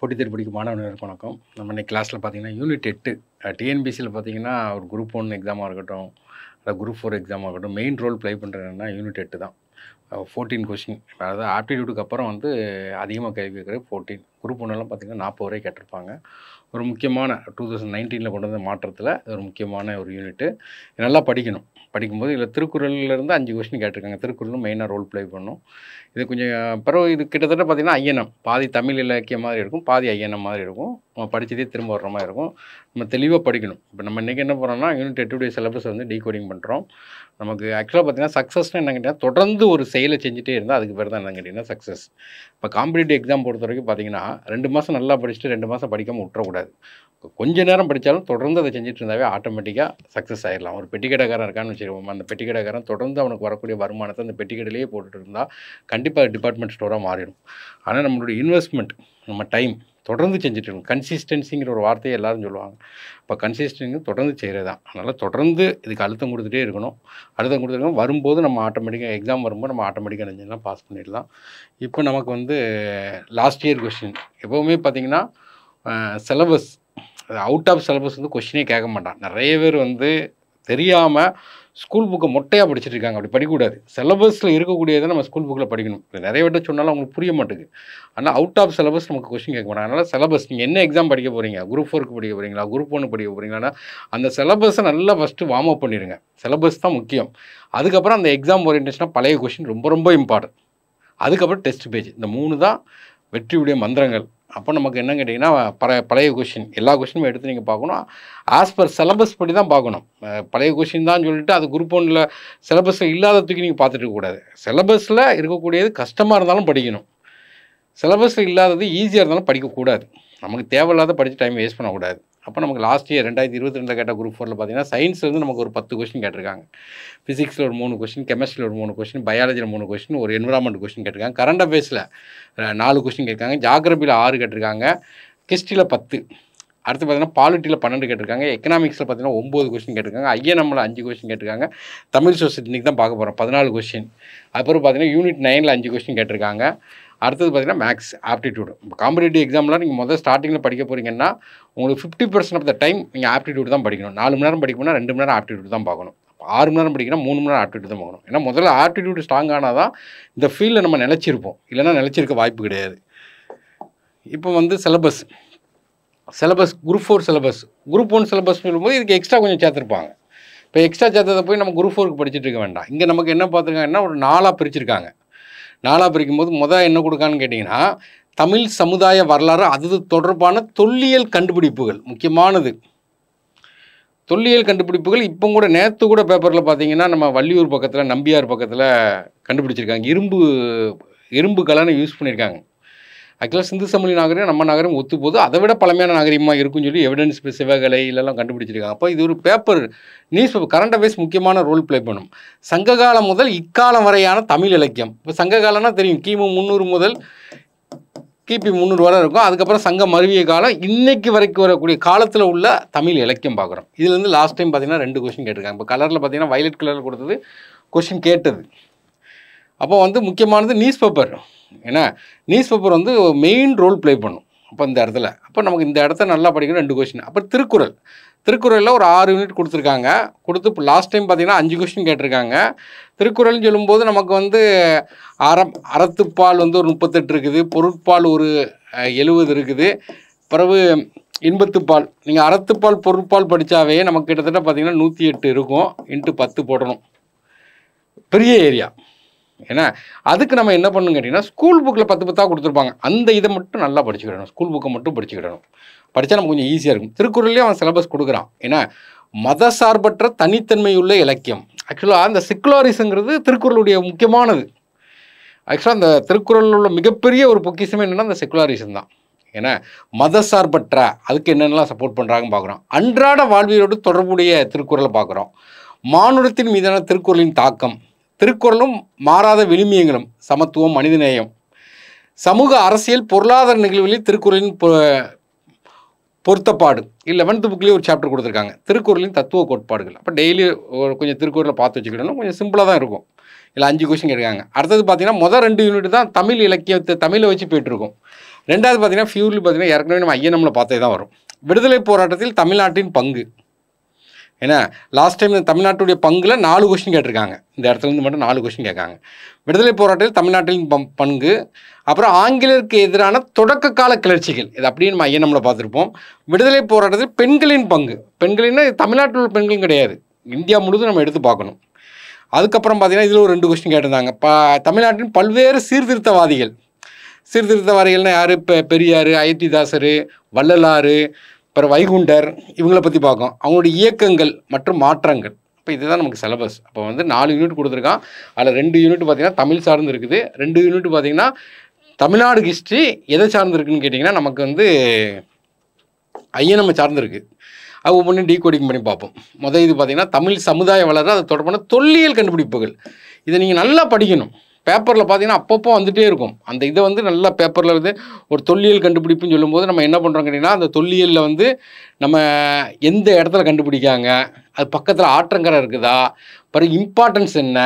போட்டித் தேர்வு படிக்கும் மாணவர்களுக்கு வணக்கம் நம்ம இன்னைக்கு கிளாஸில் பார்த்தீங்கன்னா யூனிட் எட்டு டிஎன்பிசியில் பார்த்தீங்கன்னா ஒரு குரூப் ஒன் எக்ஸாமாக இருக்கட்டும் இல்லை குரூப் ஃபோர் எக்ஸாமாக இருக்கட்டும் மெயின் ரோல் ப்ளே பண்ணுறதுன்னா யூனிட் எட்டு தான் ஃபோர்டீன் கொஷின் அதாவது ஆப்டிடியூடுக்கு அப்புறம் வந்து அதிகமாக கேள்வி கேட்குறது ஃபோர்டீன் குரூப் ஒன்றெல்லாம் பார்த்திங்கன்னா நாற்பது வரை கேட்டிருப்பாங்க ஒரு முக்கியமான டூ தௌசண்ட் நைன்டீனில் கொண்டு வந்த மாற்றத்தில் ஒரு முக்கியமான ஒரு யூனிட்டு நல்லா படிக்கணும் படிக்கும்போது இதில் திருக்குறள்லேருந்து அஞ்சு கொஸ்டின் கேட்டிருக்காங்க திருக்குறளும் மெயினாக ரோல் ப்ளே பண்ணும் இது கொஞ்சம் பிறகு இது கிட்டத்தட்ட பார்த்திங்கன்னா ஐயனம் பாதி தமிழ் இலக்கியம் மாதிரி இருக்கும் பாதி ஐயனம் மாதிரி இருக்கும் நம்ம படித்ததே திரும்ப வர்ற மாதிரி இருக்கும் நம்ம தெளிவாக படிக்கணும் இப்போ நம்ம இன்றைக்கி என்ன பண்ணுறோம்னா யூனிட் எட்டு டே சிலபஸ் வந்து டீகோடிங் பண்ணுறோம் நமக்கு ஆக்சுவலாக பார்த்தீங்கன்னா சக்ஸஸ்னால் என்ன கேட்டிங்கன்னா தொடர்ந்து ஒரு செயலை செஞ்சுட்டே இருந்தால் அதுக்கு பேர் தான் என்ன கேட்டிங்கன்னா சக்ஸஸ் இப்போ காம்படிட்டிவ் எக்ஸாம் பொறுத்த வரைக்கும் பார்த்தீங்கன்னா ரெண்டு மாதம் நல்லா படிச்சுட்டு ரெண்டு மாதம் படிக்காமல் விட்டுறக்கூடாது கொஞ்ச நேரம் படித்தாலும் தொடர்ந்து அதை செஞ்சுட்டு இருந்தாவே ஆட்டோமேட்டிக்காக சக்ஸஸ் ஆகிடலாம் ஒரு பெட்டிக்கடைக்காரன் இருக்கான்னு வச்சுருவோம் அந்த பெட்டிக்கடைக்காரன் தொடர்ந்து அவனுக்கு வரக்கூடிய வருமானத்தை அந்த பெட்டிக்கடையிலேயே போட்டுட்டு இருந்தால் கண்டிப்பாக டிபார்ட்மெண்ட் ஸ்டோராக மாறிடும் ஆனால் நம்மளுடைய இன்வெஸ்ட்மெண்ட் நம்ம டைம் தொடர்ந்து செஞ்சுட்டு இருக்கணும் கன்சிஸ்டன்சிங்கிற ஒரு வார்த்தையை எல்லோரும் சொல்லுவாங்க இப்போ கன்சிஸ்டன்ஸுங்க தொடர்ந்து செய்கிறது தான் அதனால் தொடர்ந்து இதுக்கு அழுத்தம் கொடுத்துட்டே இருக்கணும் அழுத்தம் கொடுத்துருக்கோம் வரும்போது நம்ம ஆட்டோமேட்டிக்காக எக்ஸாம் வரும்போது நம்ம ஆட்டோமேட்டிக்காக நினைச்சுலாம் பாஸ் பண்ணிடலாம் இப்போ நமக்கு வந்து லாஸ்ட் இயர் கொஸ்டின் எப்போவுமே பார்த்திங்கன்னா சிலபஸ் அவுட் ஆஃப் சிலபஸ் வந்து கொஷினே கேட்க மாட்டான் நிறைய பேர் வந்து தெரியாமல் ஸ்கூல் புக்கை மொட்டையாக படிச்சுட்டு இருக்காங்க அப்படி படிக்கக்கூடாது சிலபஸில் இருக்கக்கூடியதை நம்ம ஸ்கூல் புக்கில் படிக்கணும் நிறைய விட்ட சொன்னாலும் அவங்களுக்கு புரிய மாட்டேங்குது ஆனால் அவுட் ஆஃப் சிலபஸ் நமக்கு கொஸ்டின் கேட்க மாட்டாங்க அதனால் சிலபஸ் நீங்கள் என்ன எக்ஸாம் படிக்க போகிறீங்க குரூப் ஃபோருக்கு படிக்க போகிறீங்களா குரூப் ஒன்று படிக்க போகிறீங்களா அந்த சிலபஸை நல்லா ஃபஸ்ட்டு வார்ம் அப் பண்ணிடுங்க சிலபஸ் தான் முக்கியம் அதுக்கப்புறம் அந்த எக்ஸாம் ஓரியன்டேஷனாக பழைய கொஸ்டின் ரொம்ப ரொம்ப இம்பார்ட்டன்ட் அதுக்கப்புறம் டெஸ்ட் பேஜ் இந்த மூணு தான் வெற்றியுடைய மந்திரங்கள் அப்போ நமக்கு என்ன கேட்டிங்கன்னா பல பழைய கொஷின் எல்லா கொஷினும் எடுத்து நீங்கள் பார்க்கணும் ஆஸ் பர் சிலபஸ் படி தான் பார்க்கணும் பழைய கொஷின் தான் சொல்லிட்டு அது குரூப் ஒன்றில் சிலபஸில் இல்லாத தூக்கி நீங்கள் பார்த்துட்டு கூடாது சிலபஸில் இருக்கக்கூடியது கஷ்டமாக இருந்தாலும் படிக்கணும் சிலபஸில் இல்லாதது ஈஸியாக இருந்தாலும் படிக்கக்கூடாது நமக்கு தேவையில்லாத படித்து டைம் வேஸ்ட் பண்ணக்கூடாது அப்போ நமக்கு லாஸ்ட் இயர் ரெண்டாயிரத்தி இருபத்தி ரெண்டில் கேட்ட குரூப் ஃபோரில் பார்த்தீங்கன்னா சயின்ஸ்லேருந்து நமக்கு ஒரு பத்து கொஷின் கேட்டிருக்காங்க ஃபிசிக்ஸில் ஒரு மூணு கொஸ்டின் கெமிஸ்ட்ரியில் ஒரு மூணு கொஸ்டின் பயாலஜியில் மூணு கொஸ்டின் ஒரு என்விரான்மெண்ட் கொஷின் கேட்டிருக்காங்க கரண்ட் அஃபேர்ஸில் நாலு கொஸ்டின் கேட்டிருக்காங்க ஜாகிரபியில் ஆறு கேட்டிருக்காங்க கிஸ்டியில் பத்து அடுத்து பார்த்தீங்கன்னா பாலிட்டியில் பன்னெண்டு கேட்டிருக்காங்க எக்கனாமிக்ஸில் பார்த்தீங்கன்னா ஒம்பது கொஸ்டின் கேட்டிருக்காங்க ஐஎன்எம்மில் அஞ்சு கொஸ்டின் கேட்டிருக்காங்க தமிழ் சொசைட்டி தான் பார்க்க போகிறோம் பதினாலு கொஸ்டின் அப்புறம் பார்த்தீங்கன்னா யூனிட் நைனில் அஞ்சு கொஸ்டின் கேட்டிருக்காங்க அடுத்தது பார்த்திங்கன்னா மேக்ஸ் ஆப்டிடியூடு காம்படிட்டிவ் எக்ஸாம்லாம் நீங்கள் முதல் ஸ்டார்டிங்கில் படிக்க போகிறீங்கன்னா உங்களுக்கு fifty percent of the time நீங்கள் ஆப்டிடியூட் தான் படிக்கணும் நாலு மணி நேரம் படிக்கணும்னா ரெண்டு மணி நேரம் ஆப்டிடியூட் தான் பார்க்கணும் ஆறு மணி நேரம் படிக்கணும் மூணு மணி நேரம் ஆப்டிடியூட் தான் பார்க்கணும் ஏன்னா முதல்ல ஆப்டிடியூட் ஸ்ட்ராங் ஆனால் தான் இந்த ஃபீல்டில் நம்ம நிலச்சிருப்போம் இல்லைனா நிலச்சிருக்க வாய்ப்பு கிடையாது இப்போ வந்து syllabus syllabus group four syllabus group one syllabus சொல்லும்போது இதுக்கு எக்ஸ்ட்ரா கொஞ்சம் சேர்த்துருப்பாங்க இப்போ எக்ஸ்ட்ரா சேர்த்ததை போய் நம்ம குரூப் ஃபோருக்கு படிச்சுட்டு இருக்க வேண்டாம் இங்கே நமக்கு என்ன பார்த்துருக்காங்கன்னா ஒரு நாளாக பிரிச்சிருக்காங்க நாலாக பிரிக்கும் போது முதல் என்ன கொடுக்கான்னு கேட்டிங்கன்னா தமிழ் சமுதாய வரலாறு அது தொடர்பான தொல்லியல் கண்டுபிடிப்புகள் முக்கியமானது தொல்லியல் கண்டுபிடிப்புகள் இப்போ கூட நேற்று கூட பேப்பரில் பார்த்தீங்கன்னா நம்ம வள்ளியூர் பக்கத்தில் நம்பியார் பக்கத்தில் கண்டுபிடிச்சிருக்காங்க இரும்பு இரும்பு கலனை யூஸ் பண்ணியிருக்காங்க ஆக்சுவலாக சிந்து சமவெளி நாகரிகம் நம்ம நகரம் ஒத்து போது அதை விட பழமையான நாகரிகமாக இருக்குன்னு சொல்லி எவிடன்ஸ் சிவகலை இல்லைலாம் கண்டுபிடிச்சிருக்காங்க அப்போ இது ஒரு paper news paper current affairs முக்கியமான ரோல் ப்ளே பண்ணும் சங்ககாலம் முதல் இக்காலம் வரையான தமிழ் இலக்கியம் இப்போ சங்ககாலம்னா தெரியும் கிமு முந்நூறு முதல் கிபி முந்நூறு வரை இருக்கும் அதுக்கப்புறம் சங்க மருவிய காலம் இன்னைக்கு வரைக்கும் வரக்கூடிய காலத்தில் உள்ள தமிழ் இலக்கியம் பார்க்குறோம் இதுலேருந்து லாஸ்ட் டைம் பார்த்தீங்கன்னா ரெண்டு கொஸ்டின் கேட்டிருக்காங்க இப்போ கலரில் பார்த்தீங்கன்னா வயலட் கலரில் கொடுத்தது கொஷின் கேட்டது அப்போ வந்து முக்கியமானது நியூஸ் பேப்பர் ஏன்னா நியூஸ் பேப்பர் வந்து மெயின் ரோல் ப்ளே பண்ணும் அப்போ இந்த இடத்துல அப்போ நமக்கு இந்த இடத்த நல்லா படிக்கணும் ரெண்டு கொஷின் அப்போ திருக்குறள் திருக்குறளில் ஒரு ஆறு யூனிட் கொடுத்துருக்காங்க கொடுத்து இப்போ லாஸ்ட் டைம் பார்த்தீங்கன்னா அஞ்சு கொஸ்டின் கேட்டிருக்காங்க திருக்குறள்னு சொல்லும்போது நமக்கு வந்து அறம் அறத்துப்பால் வந்து ஒரு முப்பத்தெட்டு இருக்குது பொருட்பால் ஒரு எழுபது இருக்குது பிறகு இன்பத்துப்பால் நீங்கள் அறத்துப்பால் பொருட்பால் படித்தாவே நமக்கு கிட்டத்தட்ட பார்த்திங்கன்னா நூற்றி எட்டு இருக்கும் இன்ட்டு பத்து போடணும் பெரிய ஏரியா ஏன்னா அதுக்கு நம்ம என்ன பண்ணணும் கேட்டிங்கன்னா ஸ்கூல் புக்கில் பத்து பத்தாக கொடுத்துருப்பாங்க அந்த இதை மட்டும் நல்லா படிச்சுக்கிடணும் ஸ்கூல் புக்கை மட்டும் படிச்சுக்கிடணும் படித்தா நமக்கு கொஞ்சம் ஈஸியாக இருக்கும் திருக்குறள்லேயே அவன் சிலபஸ் கொடுக்குறான் ஏன்னா மத சார்பற்ற தனித்தன்மையுள்ள இலக்கியம் ஆக்சுவலாக அந்த செக்குலாரிசங்கிறது திருக்குறளுடைய முக்கியமானது ஆக்சுவலாக அந்த திருக்குறளில் உள்ள மிகப்பெரிய ஒரு பொக்கிஷமே என்னென்னா அந்த செக்குலாரிசம் தான் ஏன்னா மத சார்பற்ற அதுக்கு என்னென்னலாம் சப்போர்ட் பண்ணுறாங்கன்னு பார்க்குறோம் அன்றாட வாழ்வியலோடு தொடர்புடைய திருக்குறளை பார்க்குறோம் மானுடத்தின் மீதான திருக்குறளின் தாக்கம் திருக்குறளும் மாறாத விளிமியங்களும் சமத்துவம் மனிதநேயம் சமூக அரசியல் பொருளாதார நிகழ்வுகளில் திருக்குறளின் பொருத்தப்பாடு இல்லை லெவன்த்து புக்லேயே ஒரு சாப்டர் கொடுத்துருக்காங்க திருக்குறளின் தத்துவ கோட்பாடுகள் அப்போ டெய்லி ஒரு கொஞ்சம் திருக்குறளை பார்த்து வச்சுக்கிட்டோம்னா கொஞ்சம் சிம்பிளாக தான் இருக்கும் இல்லை அஞ்சு கொஷின் கேட்காங்க அடுத்தது பார்த்தீங்கன்னா முதல் ரெண்டு யூனிட் தான் தமிழ் இலக்கியத்தை தமிழை வச்சு போயிட்டுருக்கும் ரெண்டாவது பார்த்தீங்கன்னா ஃபியூரில் பார்த்தீங்கன்னா ஏற்கனவே நம்ம நம்மளை பார்த்தே தான் வரும் விடுதலை போராட்டத்தில் தமிழ்நாட்டின் பங்கு ஏன்னா லாஸ்ட் டைம் தமிழ்நாட்டுடைய பங்கில் நாலு கொஷின் கேட்டிருக்காங்க இந்த இடத்துலேருந்து மட்டும் நாலு கொஷின் கேட்காங்க விடுதலை போராட்டத்தில் தமிழ்நாட்டின் பங்கு அப்புறம் ஆங்கிலருக்கு எதிரான தொடக்க கால கிளர்ச்சிகள் இது அப்படின்னு நம்ம நம்மளை பார்த்துருப்போம் விடுதலை போராட்டத்தில் பெண்களின் பங்கு பெண்களின்னா தமிழ்நாட்டில் உள்ள பெண்களும் கிடையாது இந்தியா முழுதும் நம்ம எடுத்து பார்க்கணும் அதுக்கப்புறம் பார்த்திங்கன்னா இதில் ஒரு ரெண்டு கொஸ்டின் கேட்டிருந்தாங்க ப தமிழ்நாட்டின் பல்வேறு சீர்திருத்தவாதிகள் சீர்திருத்தவாதிகள்னால் யார் இப்போ பெரியார் ஐடிதாசரு வள்ளலாறு அப்புறம் வைகுண்டர் இவங்களை பற்றி பார்க்கும் அவங்களுடைய இயக்கங்கள் மற்றும் மாற்றங்கள் இப்போ இதுதான் நமக்கு சிலபஸ் அப்போ வந்து நாலு யூனிட் கொடுத்துருக்கான் அதில் ரெண்டு யூனிட் பார்த்திங்கன்னா தமிழ் சார்ந்து இருக்குது ரெண்டு யூனிட் பார்த்திங்கன்னா தமிழ்நாடு ஹிஸ்ட்ரி எதை சார்ந்துருக்குன்னு கேட்டிங்கன்னா நமக்கு வந்து ஐயன் சார்ந்திருக்கு அது ஒவ்வொன்றும் கோடிங் பண்ணி பார்ப்போம் முதல் இது பார்த்திங்கன்னா தமிழ் சமுதாய வளர்ந்து அது தொடர்பான தொல்லியல் கண்டுபிடிப்புகள் இதை நீங்கள் நல்லா படிக்கணும் பேப்பரில் பார்த்தீங்கன்னா அப்பப்போ வந்துகிட்டே இருக்கும் அந்த இதை வந்து நல்லா பேப்பரில் வந்து ஒரு தொல்லியல் கண்டுபிடிப்புன்னு சொல்லும்போது நம்ம என்ன பண்ணுறோம் கேட்டிங்கன்னா அந்த தொல்லியலில் வந்து நம்ம எந்த இடத்துல கண்டுபிடிக்காங்க அது பக்கத்தில் ஆற்றங்கரை இருக்குதா பிறகு இம்பார்ட்டன்ஸ் என்ன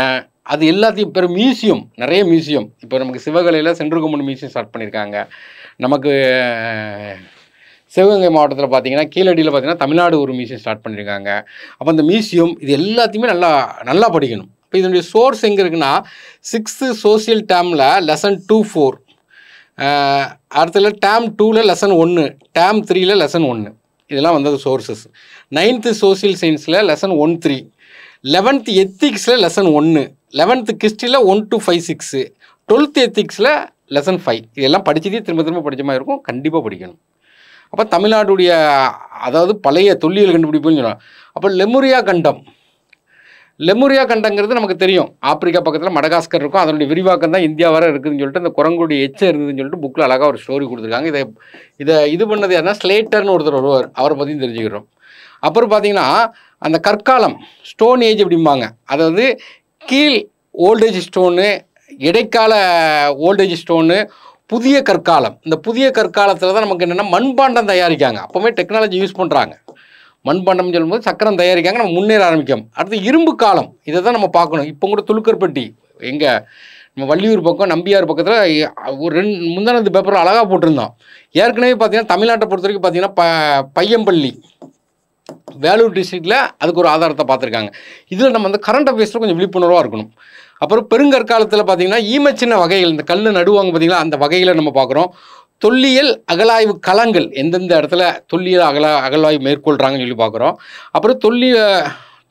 அது எல்லாத்தையும் பெரும் மியூசியம் நிறைய மியூசியம் இப்போ நமக்கு சிவகலையில் சென்றுகும்மன் மியூசியம் ஸ்டார்ட் பண்ணியிருக்காங்க நமக்கு சிவகங்கை மாவட்டத்தில் பார்த்தீங்கன்னா கீழடியில் பார்த்தீங்கன்னா தமிழ்நாடு ஒரு மியூசியம் ஸ்டார்ட் பண்ணியிருக்காங்க அப்போ அந்த மியூசியம் இது எல்லாத்தையுமே நல்லா நல்லா படிக்கணும் இப்போ இதனுடைய சோர்ஸ் எங்கே இருக்குன்னா சிக்ஸ்த்து சோசியல் டேமில் லெசன் டூ ஃபோர் அடுத்தல டேம் டூவில் லெசன் ஒன்று டேம் த்ரீயில் லெசன் ஒன்று இதெல்லாம் வந்தது சோர்ஸஸ் நைன்த்து சோசியல் சயின்ஸில் லெசன் ஒன் த்ரீ லெவன்த் எத்திக்ஸில் லெசன் ஒன்று லெவன்த்து கிஸ்டியில் one two five six twelfth எத்திக்ஸில் லெசன் ஃபைவ் இதெல்லாம் படித்ததே திரும்ப திரும்ப படித்த மாதிரி இருக்கும் கண்டிப்பாக படிக்கணும் அப்போ தமிழ்நாடுடைய அதாவது பழைய தொல்லியல் கண்டுபிடிப்புன்னு சொல்லலாம் அப்போ லெமுரியா கண்டம் லெமுரியா கண்டங்கிறது நமக்கு தெரியும் ஆப்பிரிக்கா பக்கத்தில் மடகாஸ்கர் இருக்கும் அதனுடைய விரிவாக்கம் தான் இந்தியா வர இருக்குதுன்னு சொல்லிட்டு அந்த குரங்குடைய எச்சம் இருந்ததுன்னு சொல்லிட்டு புக்கில் அழகாக ஒரு ஸ்டோரி கொடுத்துருக்காங்க இதை இதை இது பண்ணது யாருன்னா ஸ்லேட்டர்னு ஒருத்தர் வருவார் அவரை பற்றியும் தெரிஞ்சுக்கிறோம் அப்புறம் பார்த்தீங்கன்னா அந்த கற்காலம் ஸ்டோன் ஏஜ் அப்படிம்பாங்க அதாவது கீழ் ஓல்டேஜ் ஸ்டோனு இடைக்கால ஓல்டேஜ் ஸ்டோனு புதிய கற்காலம் இந்த புதிய கற்காலத்தில் தான் நமக்கு என்னென்னா மண்பாண்டம் தயாரிக்காங்க அப்போவுமே டெக்னாலஜி யூஸ் பண்ணுறாங்க மண்பாண்டம் சொல்லும்போது சக்கரம் தயாரிக்காங்க நம்ம முன்னேற ஆரம்பிக்கும் அடுத்து இரும்பு காலம் இதை தான் நம்ம பார்க்கணும் இப்போ கூட துலுக்கர்பட்டி எங்கே நம்ம வள்ளியூர் பக்கம் நம்பியார் பக்கத்தில் ஒரு ரெண்டு முந்தானது பேப்பர் அழகாக போட்டிருந்தோம் ஏற்கனவே பார்த்தீங்கன்னா தமிழ்நாட்டை பொறுத்த வரைக்கும் பார்த்தீங்கன்னா ப பையம்பள்ளி வேலூர் டிஸ்ட்ரிக்டில் அதுக்கு ஒரு ஆதாரத்தை பார்த்துருக்காங்க இதில் நம்ம வந்து கரண்ட் அஃபேர்ஸில் கொஞ்சம் விழிப்புணர்வாக இருக்கணும் அப்புறம் பெருங்கற்காலத்தில் பார்த்தீங்கன்னா ஈமச்சின்ன வகைகள் இந்த கல் நடுவாங்க பார்த்தீங்களா அந்த வகைகளை நம்ம பார்க்குறோம் தொல்லியல் அகலாய்வு களங்கள் எந்தெந்த இடத்துல தொல்லியல் அகலா அகலாய்வு மேற்கொள்கிறாங்கன்னு சொல்லி பார்க்குறோம் அப்புறம் தொல்லிய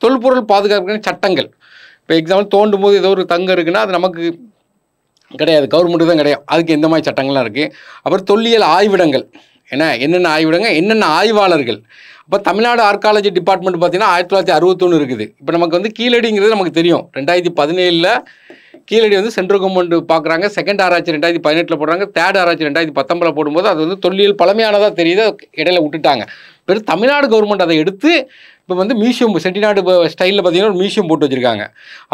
தொல்பொருள் பாதுகாப்பு சட்டங்கள் இப்போ எக்ஸாம்பிள் தோண்டும் போது ஏதோ ஒரு தங்கம் இருக்குன்னா அது நமக்கு கிடையாது கவர்மெண்ட்டு தான் கிடையாது அதுக்கு எந்த மாதிரி சட்டங்கள்லாம் இருக்குது அப்புறம் தொல்லியல் ஆய்விடங்கள் ஏன்னா என்னென்ன ஆய்விடங்கள் என்னென்ன ஆய்வாளர்கள் இப்போ தமிழ்நாடு ஆர்காலஜி டிபார்ட்மெண்ட் பார்த்தீங்கன்னா ஆயிரத்தி தொள்ளாயிரத்தி அறுபத்தொன்று இருக்குது இப்போ நமக்கு வந்து கீழடிங்கிறது நமக்கு தெரியும் ரெண்டாயிரத்தி பதினேழில் கீழடி வந்து சென்ட்ரல் கவர்மெண்ட் பார்க்குறாங்க செகண்ட் ஆராய்ச்சி ரெண்டாயிரத்தி பதினெட்டில் போடுறாங்க தேர்ட் ஆராய்ச்சி ரெண்டாயிரத்தி பத்தொம்பதில் போடும்போது அது வந்து தொல்லியல் பழமையானதாக தெரியுது இடையில விட்டுட்டாங்க பெரும் தமிழ்நாடு கவர்மெண்ட் அதை எடுத்து இப்போ வந்து மியூசியம் செட்டிநாடு ஸ்டைலில் பார்த்தீங்கன்னா ஒரு மியூசியம் போட்டு வச்சுருக்காங்க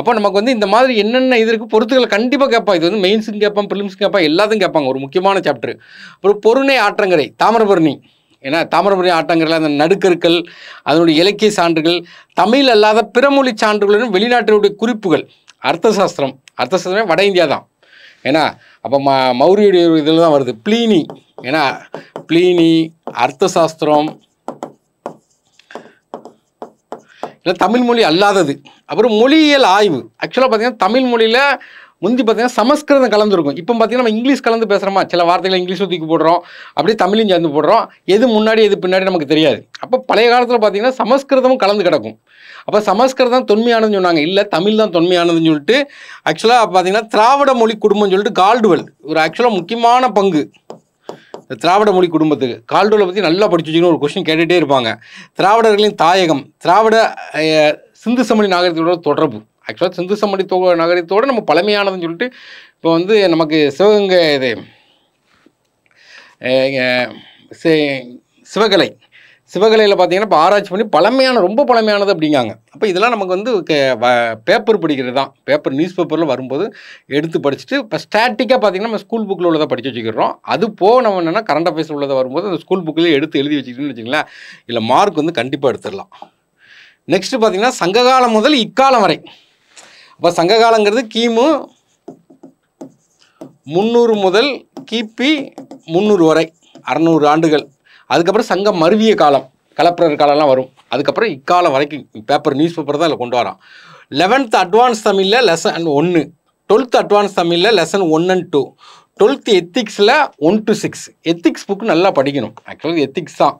அப்போ நமக்கு வந்து இந்த மாதிரி என்னென்ன இது இருக்குது பொறுத்துக்களை கண்டிப்பாக கேட்பான் இது வந்து மெயின்ஸும் கேட்பான் பிலிம்ஸும் கேட்பான் எல்லாத்தையும் கேட்பாங்க ஒரு முக்கியமான சாப்டர் அப்புறம் பொருணை ஆற்றங்கரை தாமிரபரணி ஏன்னா தாமிரபரணி ஆட்டங்கள் அந்த நடுக்கற்கள் அதனுடைய இலக்கிய சான்றுகள் தமிழ் அல்லாத பிறமொழி சான்றுகளுடன் வெளிநாட்டினுடைய குறிப்புகள் அர்த்த சாஸ்திரம் அர்த்த சாஸ்திரமே வட இந்தியா தான் ஏன்னா அப்போ ம மௌரியுடைய இதில் தான் வருது பிளீனி ஏன்னா பிளீனி அர்த்த சாஸ்திரம் இல்லை தமிழ் மொழி அல்லாதது அப்புறம் மொழியியல் ஆய்வு ஆக்சுவலாக பார்த்திங்கன்னா தமிழ் மொழியில் முந்தி பார்த்தீங்கன்னா சமஸ்கிருதம் கலந்துருக்கும் இப்போ பார்த்தீங்கன்னா நம்ம இங்கிலீஷ் கலந்து பேசுகிறோமா சில வார்த்தைகளை இங்கிலீஷ் தூக்கி போடுறோம் அப்படியே தமிழையும் சேர்ந்து போடுறோம் எது முன்னாடி எது பின்னாடி நமக்கு தெரியாது அப்போ பழைய காலத்தில் பார்த்தீங்கன்னா சமஸ்கிருதமும் கலந்து கிடக்கும் அப்போ சமஸ்கிருதம் தொன்மையானதுன்னு சொன்னாங்க இல்லை தமிழ் தான் தொன்மையானதுன்னு சொல்லிட்டு ஆக்சுவலாக பார்த்தீங்கன்னா திராவிட மொழி குடும்பம்னு சொல்லிட்டு கால்டுவல் ஒரு ஆக்சுவலாக முக்கியமான பங்கு திராவிட மொழி குடும்பத்துக்கு கால்டுவலை பற்றி நல்லா படிச்சு வச்சுக்கணும் ஒரு கொஸ்டின் கேட்டுகிட்டே இருப்பாங்க திராவிடர்களின் தாயகம் திராவிட சிந்து சமணி நாகரிகத்தோட தொடர்பு ஆக்சுவலாக சிந்து சமடி தொக நகரத்தோடு நம்ம பழமையானதுன்னு சொல்லிட்டு இப்போ வந்து நமக்கு சிவகங்கை இது சிவகலை சிவகலையில் பார்த்தீங்கன்னா இப்போ ஆராய்ச்சி பண்ணி பழமையான ரொம்ப பழமையானது அப்படிங்காங்க அப்போ இதெல்லாம் நமக்கு வந்து பேப்பர் படிக்கிறது தான் பேப்பர் நியூஸ் பேப்பரில் வரும்போது எடுத்து படிச்சுட்டு இப்போ ஸ்டாட்டிக்காக பார்த்திங்கன்னா நம்ம ஸ்கூல் புக்கில் உள்ளதை படித்து வச்சுக்கிறோம் அது போக நம்ம என்னென்னா கரண்ட் அஃபேர்ஸ் உள்ளதை வரும்போது அந்த ஸ்கூல் புக்கில் எடுத்து எழுதி வச்சுக்கிட்டுன்னு வச்சுங்களேன் இல்லை மார்க் வந்து கண்டிப்பாக எடுத்துடலாம் நெக்ஸ்ட்டு பார்த்திங்கன்னா சங்ககாலம் முதல் இக்காலம் வரை அப்போ காலங்கிறது கிமு முந்நூறு முதல் கிபி முந்நூறு வரை அறநூறு ஆண்டுகள் அதுக்கப்புறம் சங்கம் மருவிய காலம் கலப்பரர் காலம்லாம் வரும் அதுக்கப்புறம் இக்காலம் வரைக்கும் பேப்பர் நியூஸ் பேப்பர் தான் இதில் கொண்டு வரோம் லெவன்த் அட்வான்ஸ் தமிழில் லெசன் ஒன்று டுவெல்த் அட்வான்ஸ் தமிழில் lesson one and two twelfth எத்திக்ஸில் one two six ethics book நல்லா படிக்கணும் ஆக்சுவலாக எத்திக்ஸ் தான்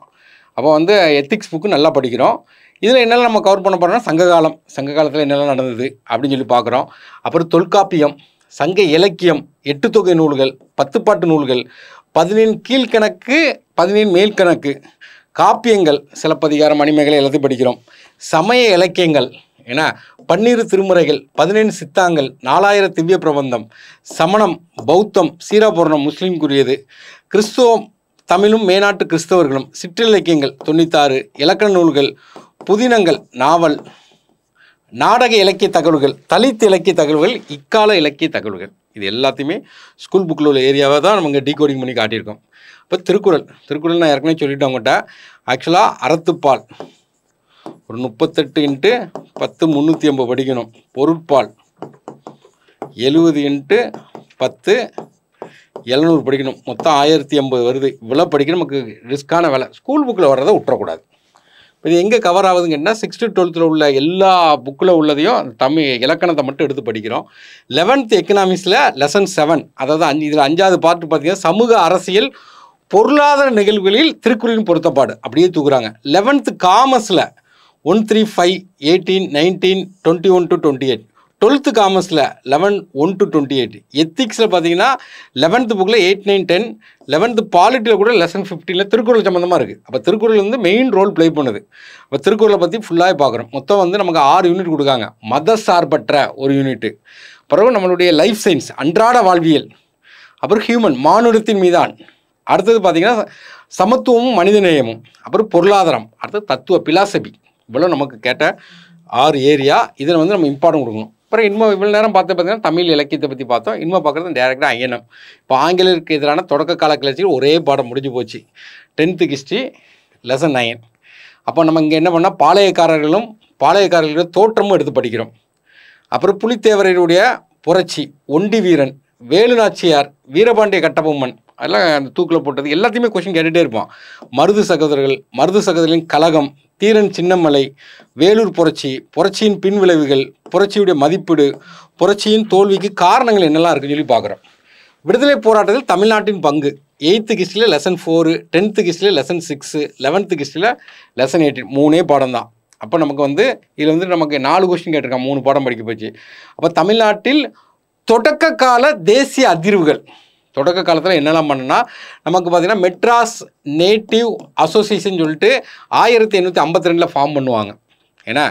அப்போ வந்து எத்திக்ஸ் புக்கு நல்லா படிக்கிறோம் இதில் என்னெல்லாம் நம்ம கவர் பண்ண போகிறோம்னா சங்க காலம் சங்க காலத்தில் என்னெல்லாம் நடந்தது அப்படின்னு சொல்லி பார்க்குறோம் அப்புறம் தொல்காப்பியம் சங்க இலக்கியம் எட்டு தொகை நூல்கள் பத்துப்பாட்டு நூல்கள் பதினேழு கீழ்கணக்கு பதினேழு மேல்கணக்கு காப்பியங்கள் சிலப்பதிகார மணிமேகலை எழுதி படிக்கிறோம் சமய இலக்கியங்கள் ஏன்னா பன்னிரு திருமுறைகள் பதினேழு சித்தாங்கள் நாலாயிரம் திவ்ய பிரபந்தம் சமணம் பௌத்தம் சீராபூரணம் முஸ்லீம்குரியது கிறிஸ்துவம் தமிழும் மேநாட்டு கிறிஸ்தவர்களும் சிற்றிலக்கியங்கள் தொண்ணூத்தாறு இலக்கண நூல்கள் புதினங்கள் நாவல் நாடக இலக்கிய தகவல்கள் தலித் இலக்கிய தகவல்கள் இக்கால இலக்கிய தகவல்கள் இது எல்லாத்தையுமே ஸ்கூல் புக்கில் உள்ள ஏரியாவை தான் நம்ம டீகோடிங் பண்ணி காட்டியிருக்கோம் இப்போ திருக்குறள் திருக்குறள் நான் ஏற்கனவே சொல்லிட்டேன் அவங்ககிட்ட ஆக்சுவலாக அறத்துப்பால் ஒரு முப்பத்தெட்டு இன்ட்டு பத்து முந்நூற்றி ஐம்பது படிக்கணும் பொருட்பால் எழுபது இன்ட்டு பத்து எழுநூறு படிக்கணும் மொத்தம் ஆயிரத்தி ஐம்பது வருது இவ்வளோ படிக்கணும் நமக்கு ரிஸ்க்கான வேலை ஸ்கூல் புக்கில் வர்றதை விட்டுறக்கூடாது இது எங்கே கவர் ஆகுதுங்கன்னா சிக்ஸ்த்து டுவெல்த்தில் உள்ள எல்லா புக்கில் உள்ளதையும் தமிழ் இலக்கணத்தை மட்டும் எடுத்து படிக்கிறோம் லெவன்த் எக்கனாமிக்ஸில் லெசன் செவன் அதாவது அஞ்சு இதில் அஞ்சாவது பார்ட் பார்த்தீங்கன்னா சமூக அரசியல் பொருளாதார நிகழ்வுகளில் திருக்குறளின் பொருத்தப்பாடு அப்படியே தூக்குறாங்க லெவன்த்து காமர்ஸில் one three five eighteen nineteen twenty one two twenty eight twelfth காமர்ஸில் eleven one two twenty eight எத்திக்ஸில் பார்த்தீங்கன்னா லெவன்த்து புக்கில் எயிட் நைன் டென் லெவன்த்து பாலிட்டியில் கூட லெசன் ஃபிஃப்டீனில் திருக்குறள் சம்மந்தமாக இருக்குது அப்போ திருக்குறள் வந்து மெயின் ரோல் ப்ளே பண்ணுது அப்போ திருக்குறளை பற்றி ஃபுல்லாக பார்க்குறோம் மொத்தம் வந்து நமக்கு ஆறு யூனிட் கொடுக்காங்க மத சார்பற்ற ஒரு யூனிட்டு பிறகு நம்மளுடைய லைஃப் சயின்ஸ் அன்றாட வாழ்வியல் அப்புறம் ஹியூமன் மானுடத்தின் மீதான் அடுத்தது பார்த்திங்கன்னா சமத்துவமும் மனிதநேயமும் அப்புறம் பொருளாதாரம் அடுத்தது தத்துவ பிலாசபி இவ்வளோ நமக்கு கேட்ட ஆறு ஏரியா இதில் வந்து நம்ம இம்பார்ட்டன் கொடுக்கணும் அப்புறம் இன்னும் இவ்வளோ நேரம் பார்த்து பார்த்தீங்கன்னா தமிழ் இலக்கியத்தை பற்றி பார்த்தோம் இன்னும் பார்க்குறது டேரக்டாக ஐயனம் இப்போ ஆங்கிலருக்கு எதிரான தொடக்க கால கிளர்ச்சியில் ஒரே பாடம் முடிஞ்சு போச்சு டென்த்து ஹிஸ்ட்ரி லெசன் நைன் அப்போ நம்ம இங்கே என்ன பண்ணால் பாளையக்காரர்களும் பாளையக்காரர்களுடைய தோற்றமும் எடுத்து படிக்கிறோம் அப்புறம் புலித்தேவரையுடைய புரட்சி ஒண்டி வீரன் வேலுநாச்சியார் வீரபாண்டிய கட்டபொம்மன் அதெல்லாம் அந்த தூக்கில் போட்டது எல்லாத்தையுமே கொஷின் கேட்டுகிட்டே இருப்பான் மருது சகோதரர்கள் மருது சகோதரின் கழகம் தீரன் சின்னமலை வேலூர் புரட்சி புரட்சியின் பின் விளைவுகள் புரட்சியுடைய மதிப்பீடு புரட்சியின் தோல்விக்கு காரணங்கள் என்னெல்லாம் இருக்குன்னு சொல்லி பார்க்குறோம் விடுதலை போராட்டத்தில் தமிழ்நாட்டின் பங்கு எயித்து கிஸ்டில் லெசன் ஃபோரு டென்த்து கிஸ்டில் லெசன் சிக்ஸு லெவன்த்து கிஸ்டில் லெசன் எயிட்டின் மூணே பாடம் தான் அப்போ நமக்கு வந்து இதில் வந்து நமக்கு நாலு கொஸ்டின் கேட்டிருக்கான் மூணு பாடம் படிக்க போச்சு அப்போ தமிழ்நாட்டில் தொடக்க கால தேசிய அதிர்வுகள் தொடக்க காலத்தில் என்னெல்லாம் பண்ணுன்னா நமக்கு பார்த்திங்கன்னா மெட்ராஸ் நேட்டிவ் அசோசியேஷன் சொல்லிட்டு ஆயிரத்தி எண்ணூற்றி ஐம்பத்தி ரெண்டில் ஃபார்ம் பண்ணுவாங்க ஏன்னா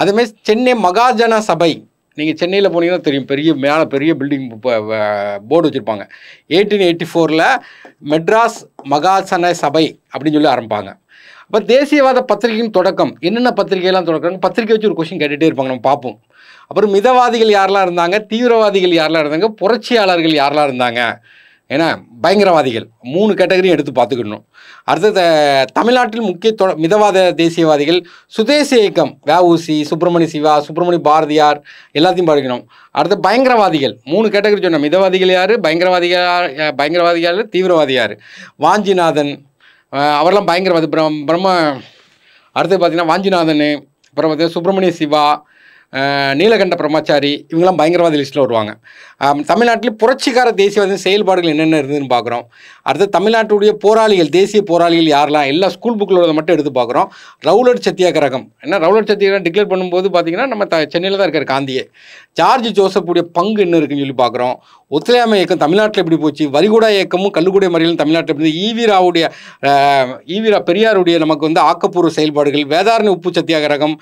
அதேமாரி சென்னை மகாஜன சபை நீங்கள் சென்னையில் போனீங்கன்னா தெரியும் பெரிய மேலே பெரிய பில்டிங் போர்டு வச்சுருப்பாங்க எயிட்டீன் எயிட்டி ஃபோரில் மெட்ராஸ் மகாசன சபை அப்படின்னு சொல்லி ஆரம்பிப்பாங்க இப்போ தேசியவாத பத்திரிகையின் தொடக்கம் என்னென்ன பத்திரிகைலாம் தொடக்கிறாங்க பத்திரிகை வச்சு ஒரு கொஷின் கேட்டுகிட்டே இருப்பாங்க நம்ம பார்ப்போம் அப்புறம் மிதவாதிகள் யாரெல்லாம் இருந்தாங்க தீவிரவாதிகள் யாரெல்லாம் இருந்தாங்க புரட்சியாளர்கள் யாரெல்லாம் இருந்தாங்க ஏன்னா பயங்கரவாதிகள் மூணு கேட்டகரியும் எடுத்து பார்த்துக்கணும் அடுத்தது தமிழ்நாட்டில் முக்கிய தொ மிதவாத தேசியவாதிகள் சுதேச இயக்கம் வஉசி சுப்பிரமணி சிவா சுப்பிரமணி பாரதியார் எல்லாத்தையும் படிக்கணும் அடுத்து பயங்கரவாதிகள் மூணு கேட்டகரி சொன்னோம் மிதவாதிகள் யார் பயங்கரவாதிகள் பயங்கரவாதிகள் தீவிரவாதி யார் வாஞ்சிநாதன் அவரெல்லாம் பயங்கரவாதி பிரம் பிரம்ம அடுத்து பார்த்திங்கன்னா வாஞ்சிநாதன் அப்புறம் பார்த்தீங்கன்னா சுப்பிரமணிய சிவா நீலகண்ட பிரம்மச்சாரி இவங்கெல்லாம் பயங்கரவாத லிஸ்ட்டில் வருவாங்க தமிழ்நாட்டில் புரட்சிகார தேசியவாத செயல்பாடுகள் என்னென்ன இருந்ததுன்னு பார்க்குறோம் அடுத்து தமிழ்நாட்டுடைய போராளிகள் தேசிய போராளிகள் யாரெல்லாம் எல்லா ஸ்கூல் புக்கில் மட்டும் எடுத்து பார்க்குறோம் ரவுலட் சத்தியாகிரகம் ஏன்னா ரவுலட் சத்தியாகிரகம் டிக்ளேர் பண்ணும்போது பார்த்திங்கன்னா நம்ம த சென்னையில் தான் இருக்கார் காந்தியே ஜார்ஜ் ஜோசப்புடைய பங்கு என்ன இருக்குன்னு சொல்லி பார்க்குறோம் ஒத்துழையாமை இயக்கம் தமிழ்நாட்டில் எப்படி போச்சு வரிகுடா இயக்கமும் கல்லுகுடை மறியலும் தமிழ்நாட்டில் எப்படி ஈவிராவுடைய ஈவிரா பெரியாருடைய நமக்கு வந்து ஆக்கப்பூர்வ செயல்பாடுகள் வேதாரண உப்பு சத்தியாகிரகம்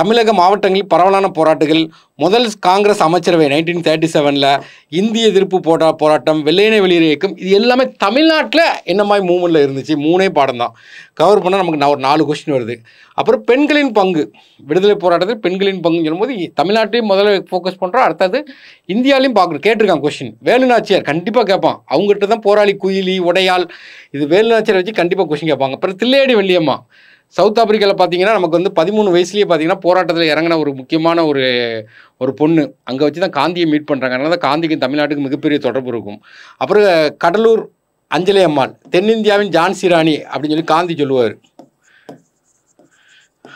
தமிழக மாவட்டங்களில் பரவலான போராட்டங்கள் முதல் காங்கிரஸ் அமைச்சரவை நைன்டீன் தேர்ட்டி செவனில் இந்திய எதிர்ப்பு போட்ட போராட்டம் வெள்ளையினை வெளியே இயக்கம் இது எல்லாமே தமிழ்நாட்டில் என்ன மாதிரி மூமெண்டில் இருந்துச்சு மூணே பாடம் தான் கவர் பண்ணால் நமக்கு நான் ஒரு நாலு கொஸ்டின் வருது அப்புறம் பெண்களின் பங்கு விடுதலை போராட்டத்தில் பெண்களின் பங்குன்னு சொல்லும்போது தமிழ்நாட்டையும் முதல்ல ஃபோக்கஸ் பண்ணுறோம் அடுத்தது இந்தியாலையும் பார்க்கணும் கேட்டிருக்காங்க கொஸ்டின் வேலுநாச்சியார் கண்டிப்பாக கேட்பான் அவங்ககிட்ட தான் போராளி குயிலி உடையால் இது வேலுநாச்சியார் வச்சு கண்டிப்பாக கொஸ்டின் கேட்பாங்க அப்புறம் தில்லையடி வெள்ளியம்மா சவுத் ஆப்பிரிக்காவில் பார்த்தீங்கன்னா நமக்கு வந்து பதிமூணு வயசுலேயே பார்த்தீங்கன்னா போராட்டத்தில் இறங்கின ஒரு முக்கியமான ஒரு ஒரு பொண்ணு அங்கே வச்சு தான் காந்தியை மீட் பண்ணுறாங்க அதனால் தான் காந்திக்கு தமிழ்நாட்டுக்கு மிகப்பெரிய தொடர்பு இருக்கும் அப்புறம் கடலூர் அஞ்சலி அம்மாள் தென்னிந்தியாவின் ஜான்சி ராணி அப்படின்னு சொல்லி காந்தி சொல்லுவார்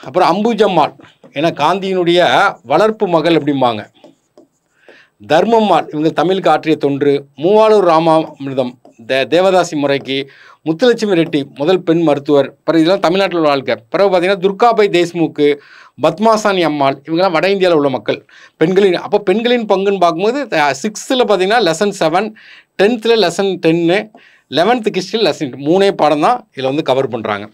அப்புறம் அம்புஜம்மாள் ஏன்னா காந்தியினுடைய வளர்ப்பு மகள் அப்படிம்பாங்க தர்மம்மாள் இவங்க தமிழுக்கு ஆற்றிய தொன்று மூவாளூர் ராமாமிர்தம் தேவதாசி முறைக்கு முத்துலட்சுமி ரெட்டி முதல் பெண் மருத்துவர் பிறகு இதெல்லாம் தமிழ்நாட்டில் உள்ள ஆட்கள் பிறகு பார்த்தீங்கன்னா துர்காபாய் தேஷ்முக்கு பத்மாசானி அம்மாள் இவங்கெல்லாம் வட இந்தியாவில் உள்ள மக்கள் பெண்களின் அப்போ பெண்களின் பங்குன்னு பார்க்கும்போது சிக்ஸ்த்தில் பார்த்தீங்கன்னா லெசன் செவன் டென்த்தில் லெசன் டென்னு லெவன்த்து கிஸ்டில் லெசன் மூணே பாடம் தான் இதில் வந்து கவர் பண்ணுறாங்க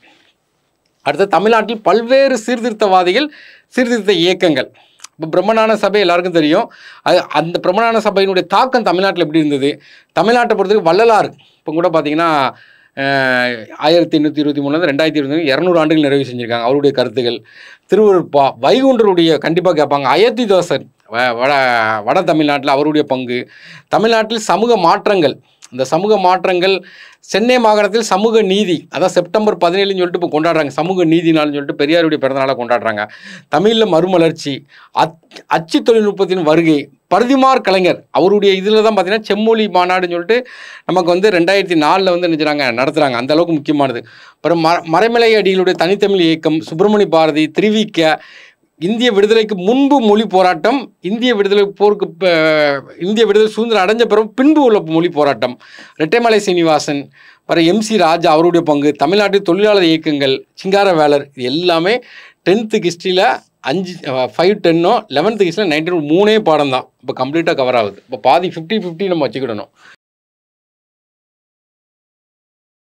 அடுத்து தமிழ்நாட்டில் பல்வேறு சீர்திருத்தவாதிகள் சீர்திருத்த இயக்கங்கள் இப்போ பிரம்மணான சபை எல்லாருக்கும் தெரியும் அது அந்த பிரம்மணான சபையினுடைய தாக்கம் தமிழ்நாட்டில் எப்படி இருந்தது தமிழ்நாட்டை பொறுத்தவரைக்கும் வள்ளலாறு இப்போ கூட பார்த்தீங்கன்னா ஆயிரத்தி எண்ணூற்றி இருபத்தி மூணு ரெண்டாயிரத்தி இருபத்தி இரநூறு ஆண்டுகள் நிறைவு செஞ்சுருக்காங்க அவருடைய கருத்துக்கள் திருவருப்பா வைகுண்டருடைய கண்டிப்பாக கேட்பாங்க அயத்தி தோசன் வட வட தமிழ்நாட்டில் அவருடைய பங்கு தமிழ்நாட்டில் சமூக மாற்றங்கள் இந்த சமூக மாற்றங்கள் சென்னை மாகாணத்தில் சமூக நீதி அதான் செப்டம்பர் பதினேழுன்னு சொல்லிட்டு இப்போ கொண்டாடுறாங்க சமூக நீதி நாள்னு சொல்லிட்டு பெரியாருடைய பிறந்தநாளாக கொண்டாடுறாங்க தமிழில் மறுமலர்ச்சி அச் அச்சு தொழில்நுட்பத்தின் வருகை பருதிமார் கலைஞர் அவருடைய இதில் தான் பார்த்தீங்கன்னா செம்மொழி மாநாடுன்னு சொல்லிட்டு நமக்கு வந்து ரெண்டாயிரத்தி நாலில் வந்து நினைச்சாங்க நடத்துகிறாங்க அந்தளவுக்கு முக்கியமானது அப்புறம் ம மறைமலை அடிகளுடைய தனித்தமிழ் இயக்கம் சுப்பிரமணிய பாரதி திருவிக்க இந்திய விடுதலைக்கு முன்பு மொழி போராட்டம் இந்திய விடுதலை போருக்கு இந்திய விடுதலை சுதந்திரம் அடைஞ்ச பிறகு பின்பு உள்ள மொழி போராட்டம் ரெட்டைமலை சீனிவாசன் அப்புறம் எம்சி ராஜா அவருடைய பங்கு தமிழ்நாட்டு தொழிலாளர் இயக்கங்கள் சிங்கார வேலர் இது எல்லாமே டென்த்து ஹிஸ்ட்ரியில் அஞ்சு ஃபைவ் டென்னோ லெவன்த்து ஹிஸ்ட்ரியில் நைன்டீன் மூணே பாடம் தான் இப்போ கம்ப்ளீட்டாக கவர் ஆகுது இப்போ பாதி ஃபிஃப்டி ஃபிஃப்டி நம்ம வச்சுக்கிடணும்